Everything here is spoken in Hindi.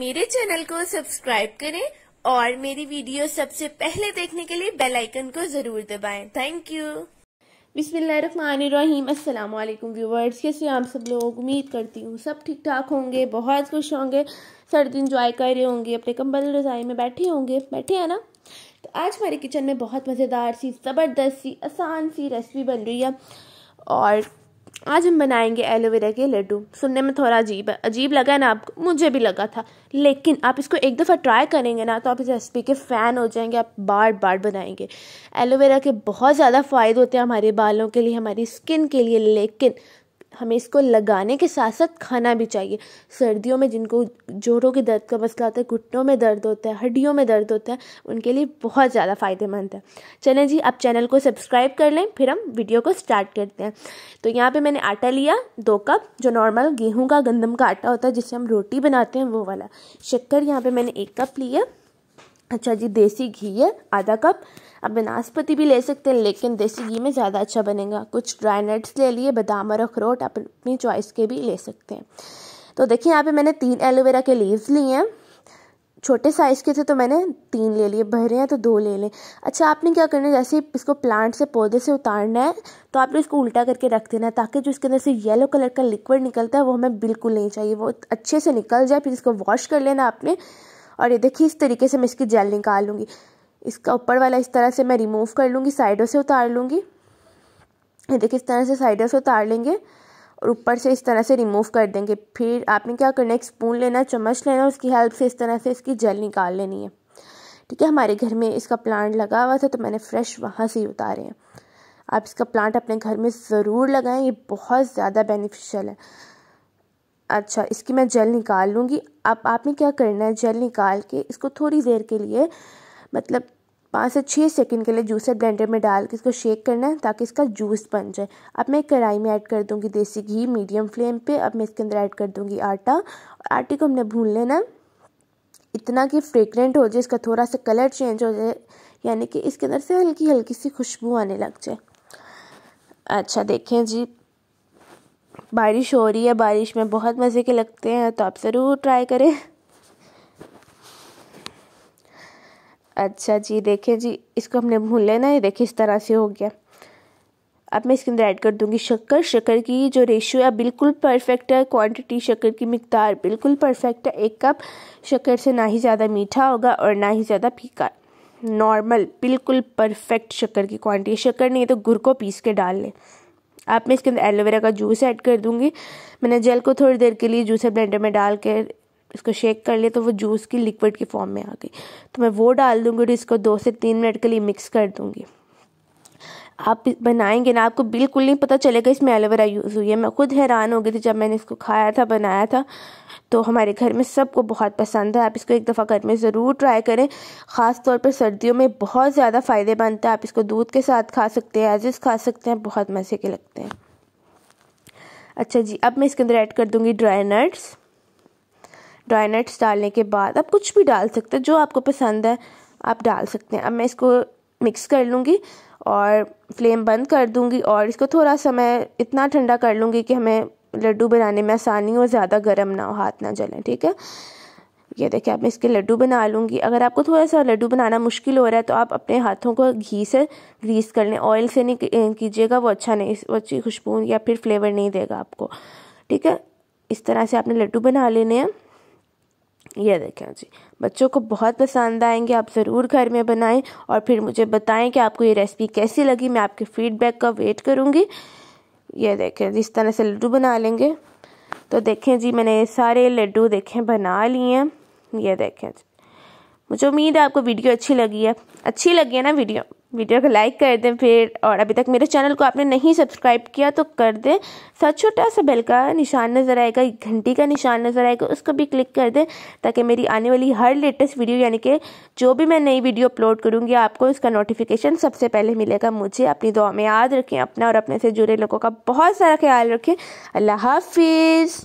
मेरे चैनल को सब्सक्राइब करें और मेरी वीडियो सबसे पहले देखने के लिए बेल आइकन को ज़रूर दबाएं थैंक यू बिसमीम अस्सलाम वालेकुम व्यूवर्स कैसे आप सब लोग उम्मीद करती हूँ सब ठीक ठाक होंगे बहुत खुश होंगे सर्दी इंजॉय कर रहे होंगे अपने कम्बल रज़ाई में बैठे होंगे बैठे हैं ना तो आज हमारे किचन में बहुत मज़ेदार सी ज़बरदस्त सी आसान सी रेसिपी बन रही है और आज हम बनाएंगे एलोवेरा के लड्डू सुनने में थोड़ा अजीब है अजीब लगा है ना आपको मुझे भी लगा था लेकिन आप इसको एक दफ़ा ट्राई करेंगे ना तो आप इस रेसिपी के फ़ैन हो जाएंगे आप बार बार बनाएंगे एलोवेरा के बहुत ज़्यादा फ़ायदे होते हैं हमारे बालों के लिए हमारी स्किन के लिए लेकिन हमें इसको लगाने के साथ साथ खाना भी चाहिए सर्दियों में जिनको जोड़ों के दर्द का मसला होता है घुटनों में दर्द होता है हड्डियों में दर्द होता है उनके लिए बहुत ज़्यादा फ़ायदेमंद है चलें जी आप चैनल को सब्सक्राइब कर लें फिर हम वीडियो को स्टार्ट करते हैं तो यहाँ पर मैंने आटा लिया दो कप जो नॉर्मल गेहूँ का गंदम का आटा होता है जिससे हम रोटी बनाते हैं वो वाला शक्कर यहाँ पर मैंने एक कप लिया अच्छा जी देसी घी है आधा कप अब बनास्पति भी ले सकते हैं लेकिन देसी घी में ज़्यादा अच्छा बनेगा कुछ ड्राई नट्स ले लिए बादाम और अखरोट आप अपनी चॉइस के भी ले सकते हैं तो देखिए यहाँ पे मैंने तीन एलोवेरा के लीव्स लिए हैं छोटे साइज़ के थे तो मैंने तीन ले लिए भरे हैं तो दो ले लें अच्छा आपने क्या करना है जैसे इसको प्लांट से पौधे से उतारना है तो आपने इसको उल्टा करके रख देना है ताकि जो इसके अंदर से येलो कलर का लिक्विड निकलता है वो हमें बिल्कुल नहीं चाहिए वो अच्छे से निकल जाए फिर इसको वॉश कर लेना आपने और ये देखिए इस तरीके से मैं इसकी जेल निकाल लूँगी इसका ऊपर वाला इस तरह से मैं रिमूव कर लूँगी साइडों से उतार लूँगी ये देखिए इस तरह से साइडों से उतार लेंगे और ऊपर से इस तरह से रिमूव कर देंगे फिर आपने क्या करना है एक स्पून लेना चम्मच लेना उसकी हेल्प से इस तरह से इसकी जेल निकाल लेनी है ठीक है हमारे घर में इसका प्लांट लगा हुआ था तो मैंने फ्रेश वहाँ से ही उतारे हैं आप इसका प्लांट अपने घर में ज़रूर लगाएं ये बहुत ज़्यादा बेनिफिशियल है अच्छा इसकी मैं जेल निकाल लूँगी अब आपने क्या करना है जेल निकाल के इसको थोड़ी देर के लिए मतलब पाँच से छः सेकंड के लिए जूसर ब्लेंडर में डाल के इसको शेक करना है ताकि इसका जूस बन जाए अब मैं कढ़ाई में ऐड कर दूंगी देसी घी मीडियम फ्लेम पे अब मैं इसके अंदर ऐड कर दूंगी आटा आटे को हमने भून लेना इतना कि फ्रेग्रेंट हो जाए इसका थोड़ा सा कलर चेंज हो जाए यानी कि इसके अंदर से हल्की हल्की सी खुशबू आने लग जाए अच्छा देखें जी बारिश हो रही है बारिश में बहुत मज़े के लगते हैं तो आप ज़रूर ट्राई करें अच्छा जी देखें जी इसको हमने भून लेना है देखिए इस तरह से हो गया अब मैं इसके अंदर ऐड कर दूंगी शक्कर शक्कर की जो रेशियो है बिल्कुल परफेक्ट है क्वांटिटी शक्कर की मकदार बिल्कुल परफेक्ट है एक कप शक्कर से ना ही ज़्यादा मीठा होगा और ना ही ज़्यादा फीका नॉर्मल बिल्कुल परफेक्ट शक्कर की क्वांटिटी शक्कर नहीं है तो गुड़ को पीस के डाल लें आप मैं इसके अंदर एलोवेरा का जूस ऐड कर दूँगी मैंने जेल को थोड़ी देर के लिए जूसर ब्लेंडर में डाल कर इसको शेक कर लिया तो वो जूस की लिक्विड की फॉर्म में आ गई तो मैं वो डाल दूँगी और इसको दो से तीन मिनट के लिए मिक्स कर दूँगी आप बनाएंगे ना आपको बिल्कुल नहीं पता चलेगा इसमें एलोवेरा यूज़ हुई है मैं खुद हैरान हो गई थी जब मैंने इसको खाया था बनाया था तो हमारे घर में सबको बहुत पसंद है आप इसको एक दफ़ा घर में ज़रूर ट्राई करें ख़ास तौर पर सर्दियों में बहुत ज़्यादा फ़ायदे बनता है आप इसको दूध के साथ खा सकते हैं एजिस खा सकते हैं बहुत मज़े के लगते हैं अच्छा जी अब मैं इसके अंदर ऐड कर दूँगी ड्राई नट्स ड्राई नट्स डालने के बाद आप कुछ भी डाल सकते हैं जो आपको पसंद है आप डाल सकते हैं अब मैं इसको मिक्स कर लूँगी और फ्लेम बंद कर दूँगी और इसको थोड़ा समय इतना ठंडा कर लूँगी कि हमें लड्डू बनाने में आसानी हो ज़्यादा गर्म ना हो हाथ ना जलें ठीक है ये देखिए आप मैं इसके लड्डू बना लूँगी अगर आपको थोड़ा सा लड्डू बनाना मुश्किल हो रहा है तो आप अपने हाथों को घी से ग्रीस कर लें ऑयल से नहीं कीजिएगा वो अच्छा नहीं वो अच्छी खुशबू या फिर फ्लेवर नहीं देगा आपको ठीक है इस तरह से आपने लड्डू बना लेने हैं ये देखें जी बच्चों को बहुत पसंद आएंगे आप ज़रूर घर में बनाएं और फिर मुझे बताएं कि आपको ये रेसिपी कैसी लगी मैं आपके फीडबैक का वेट करूँगी ये देखें जिस तरह से लड्डू बना लेंगे तो देखें जी मैंने ये सारे लड्डू देखें बना लिए हैं ये देखें जी मुझे उम्मीद है आपको वीडियो अच्छी लगी है अच्छी लगी है ना वीडियो वीडियो को लाइक कर दें फिर और अभी तक मेरे चैनल को आपने नहीं सब्सक्राइब किया तो कर दें साथ छोटा सा बेल का निशान नज़र आएगा घंटी का निशान नज़र आएगा उसको भी क्लिक कर दें ताकि मेरी आने वाली हर लेटेस्ट वीडियो यानी कि जो भी मैं नई वीडियो अपलोड करूँगी आपको उसका नोटिफिकेशन सबसे पहले मिलेगा मुझे अपनी दुआ में याद रखें अपना और अपने से जुड़े लोगों का बहुत सारा ख्याल रखें अल्लाह हाफिज़